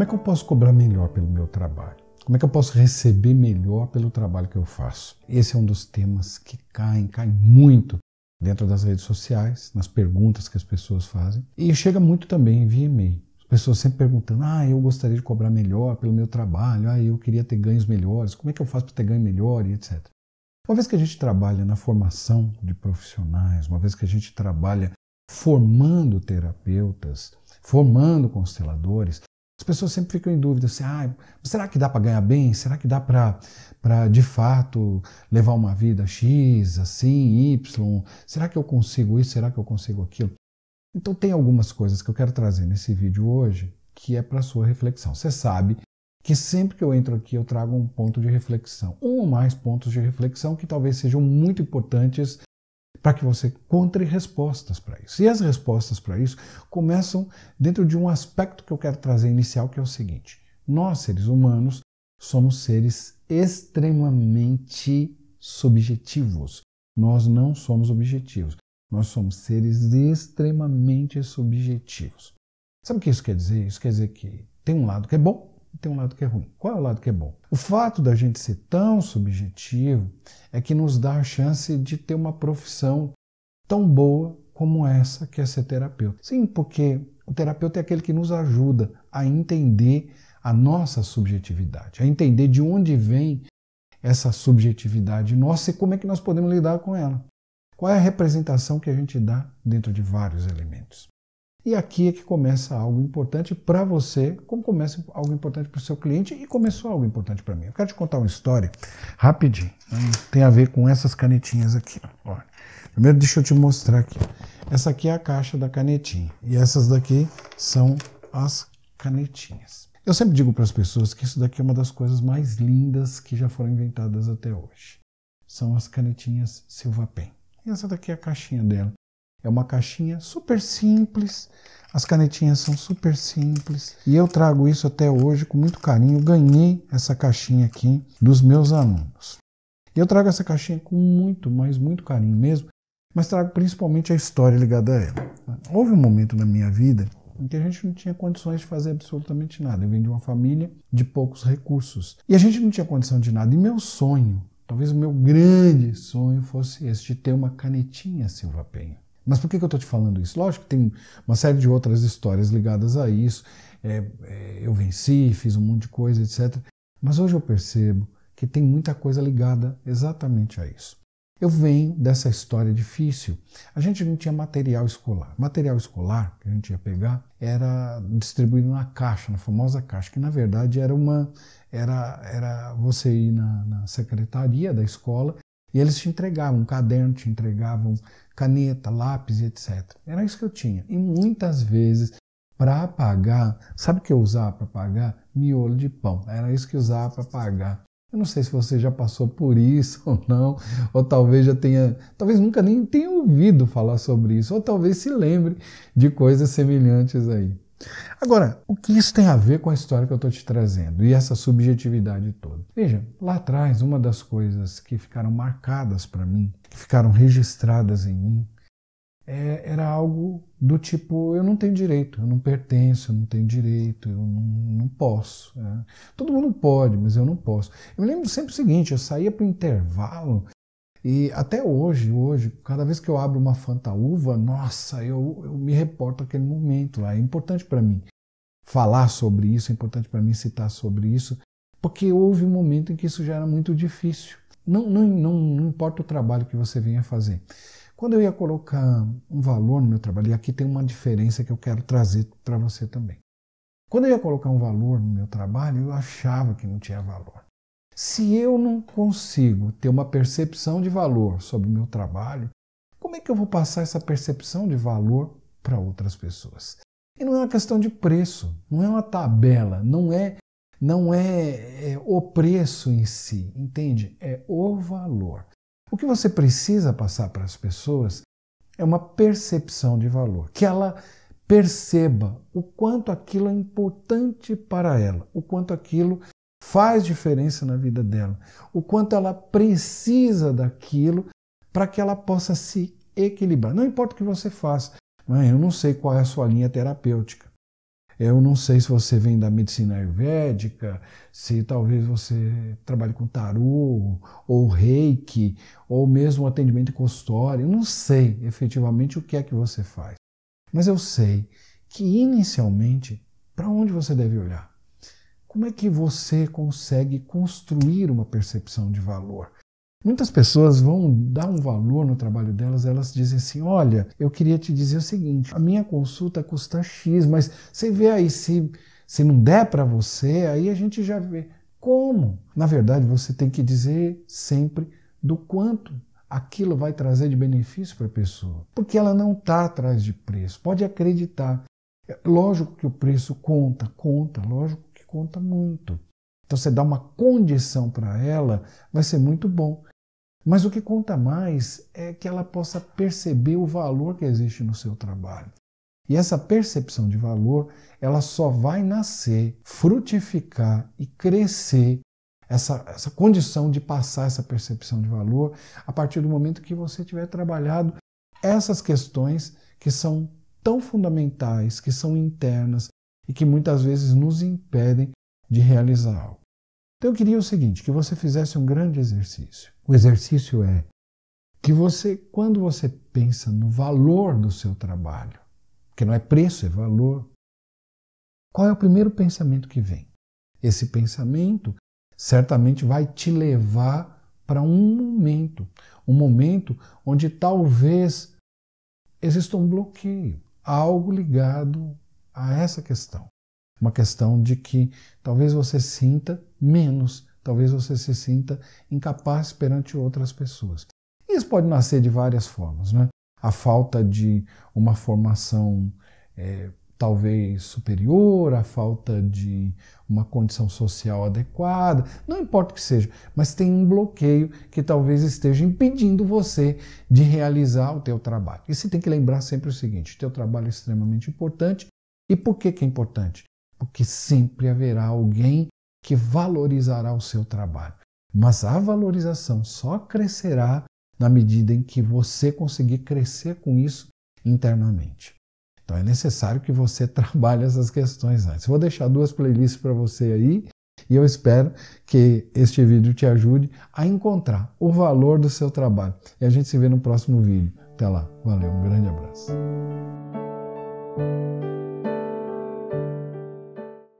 Como é que eu posso cobrar melhor pelo meu trabalho? Como é que eu posso receber melhor pelo trabalho que eu faço? Esse é um dos temas que caem, caem muito dentro das redes sociais, nas perguntas que as pessoas fazem. E chega muito também via e-mail. As pessoas sempre perguntando: ah, eu gostaria de cobrar melhor pelo meu trabalho, ah, eu queria ter ganhos melhores, como é que eu faço para ter ganho melhor e etc. Uma vez que a gente trabalha na formação de profissionais, uma vez que a gente trabalha formando terapeutas, formando consteladores, as pessoas sempre ficam em dúvida, assim, ah, será que dá para ganhar bem? Será que dá para, de fato, levar uma vida X, assim, Y? Será que eu consigo isso? Será que eu consigo aquilo? Então tem algumas coisas que eu quero trazer nesse vídeo hoje que é para sua reflexão. Você sabe que sempre que eu entro aqui eu trago um ponto de reflexão, um ou mais pontos de reflexão que talvez sejam muito importantes para que você encontre respostas para isso. E as respostas para isso começam dentro de um aspecto que eu quero trazer inicial, que é o seguinte: nós, seres humanos, somos seres extremamente subjetivos. Nós não somos objetivos. Nós somos seres extremamente subjetivos. Sabe o que isso quer dizer? Isso quer dizer que tem um lado que é bom e tem um lado que é ruim. Qual é o lado que é bom? O fato da gente ser tão subjetivo é que nos dá a chance de ter uma profissão tão boa como essa que é ser terapeuta. Sim, porque o terapeuta é aquele que nos ajuda a entender a nossa subjetividade, a entender de onde vem essa subjetividade nossa e como é que nós podemos lidar com ela. Qual é a representação que a gente dá dentro de vários elementos? E aqui é que começa algo importante para você, como começa algo importante para o seu cliente e começou algo importante para mim. Eu quero te contar uma história rapidinho. Né? Tem a ver com essas canetinhas aqui. Ó. Primeiro, deixa eu te mostrar aqui. Essa aqui é a caixa da canetinha e essas daqui são as canetinhas. Eu sempre digo para as pessoas que isso daqui é uma das coisas mais lindas que já foram inventadas até hoje. São as canetinhas Silvapen. E essa daqui é a caixinha dela. É uma caixinha super simples, as canetinhas são super simples e eu trago isso até hoje com muito carinho. Ganhei essa caixinha aqui dos meus alunos. e Eu trago essa caixinha com muito, mas muito carinho mesmo, mas trago principalmente a história ligada a ela. Houve um momento na minha vida em que a gente não tinha condições de fazer absolutamente nada. Eu venho de uma família de poucos recursos e a gente não tinha condição de nada. E meu sonho, talvez o meu grande sonho, fosse esse de ter uma canetinha Silva Penha. Mas por que, que eu estou te falando isso? Lógico que tem uma série de outras histórias ligadas a isso. É, é, eu venci, fiz um monte de coisa, etc. Mas hoje eu percebo que tem muita coisa ligada exatamente a isso. Eu venho dessa história difícil. A gente não tinha material escolar. Material escolar que a gente ia pegar era distribuído na caixa, na famosa caixa, que na verdade era uma era, era você ir na, na secretaria da escola e eles te entregavam um caderno, te entregavam caneta, lápis, etc. Era isso que eu tinha. E muitas vezes, para apagar, sabe o que eu usava para apagar? Miolo de pão. Era isso que eu usava para apagar. Eu não sei se você já passou por isso ou não, ou talvez já tenha, talvez nunca nem tenha ouvido falar sobre isso, ou talvez se lembre de coisas semelhantes aí. Agora, o que isso tem a ver com a história que eu estou te trazendo e essa subjetividade toda? Veja, lá atrás, uma das coisas que ficaram marcadas para mim, que ficaram registradas em mim, é, era algo do tipo: eu não tenho direito, eu não pertenço, eu não tenho direito, eu não, não posso. Né? Todo mundo pode, mas eu não posso. Eu me lembro sempre o seguinte: eu saía para o intervalo e até hoje, hoje, cada vez que eu abro uma Fanta Uva, nossa, eu, eu me reporto aquele momento. É importante para mim falar sobre isso, é importante para mim citar sobre isso, porque houve um momento em que isso já era muito difícil. Não, não, não, não importa o trabalho que você venha fazer. Quando eu ia colocar um valor no meu trabalho, e aqui tem uma diferença que eu quero trazer para você também. Quando eu ia colocar um valor no meu trabalho, eu achava que não tinha valor. Se eu não consigo ter uma percepção de valor sobre o meu trabalho, como é que eu vou passar essa percepção de valor para outras pessoas? E não é uma questão de preço, não é uma tabela, não é não é, é o preço em si, entende? É o valor. O que você precisa passar para as pessoas é uma percepção de valor, que ela perceba o quanto aquilo é importante para ela, o quanto aquilo faz diferença na vida dela, o quanto ela precisa daquilo para que ela possa se equilibrar. Não importa o que você faça, mas eu não sei qual é a sua linha terapêutica. Eu não sei se você vem da medicina ayurvédica, se talvez você trabalhe com tarô, ou reiki, ou mesmo atendimento consultório. Eu não sei efetivamente o que é que você faz. Mas eu sei que inicialmente para onde você deve olhar? Como é que você consegue construir uma percepção de valor? Muitas pessoas vão dar um valor no trabalho delas, elas dizem assim: olha, eu queria te dizer o seguinte, a minha consulta custa X, mas você vê aí se, se não der para você, aí a gente já vê. Como? Na verdade, você tem que dizer sempre do quanto aquilo vai trazer de benefício para a pessoa, porque ela não está atrás de preço, pode acreditar. É lógico que o preço conta, conta, lógico conta muito. Então, você dá uma condição para ela, vai ser muito bom. Mas o que conta mais é que ela possa perceber o valor que existe no seu trabalho. E essa percepção de valor, ela só vai nascer, frutificar e crescer essa, essa condição de passar essa percepção de valor a partir do momento que você tiver trabalhado essas questões que são tão fundamentais, que são internas, e que muitas vezes nos impedem de realizar algo. Então eu queria o seguinte, que você fizesse um grande exercício. O exercício é que você, quando você pensa no valor do seu trabalho, que não é preço, é valor, qual é o primeiro pensamento que vem? Esse pensamento certamente vai te levar para um momento, um momento onde talvez exista um bloqueio, algo ligado a essa questão. Uma questão de que talvez você sinta menos, talvez você se sinta incapaz perante outras pessoas. Isso pode nascer de várias formas, né? A falta de uma formação é, talvez superior, a falta de uma condição social adequada, não importa o que seja, mas tem um bloqueio que talvez esteja impedindo você de realizar o teu trabalho. E você tem que lembrar sempre o seguinte, teu trabalho é extremamente importante e por que, que é importante? Porque sempre haverá alguém que valorizará o seu trabalho. Mas a valorização só crescerá na medida em que você conseguir crescer com isso internamente. Então é necessário que você trabalhe essas questões antes. Vou deixar duas playlists para você aí e eu espero que este vídeo te ajude a encontrar o valor do seu trabalho. E a gente se vê no próximo vídeo. Até lá. Valeu, um grande abraço.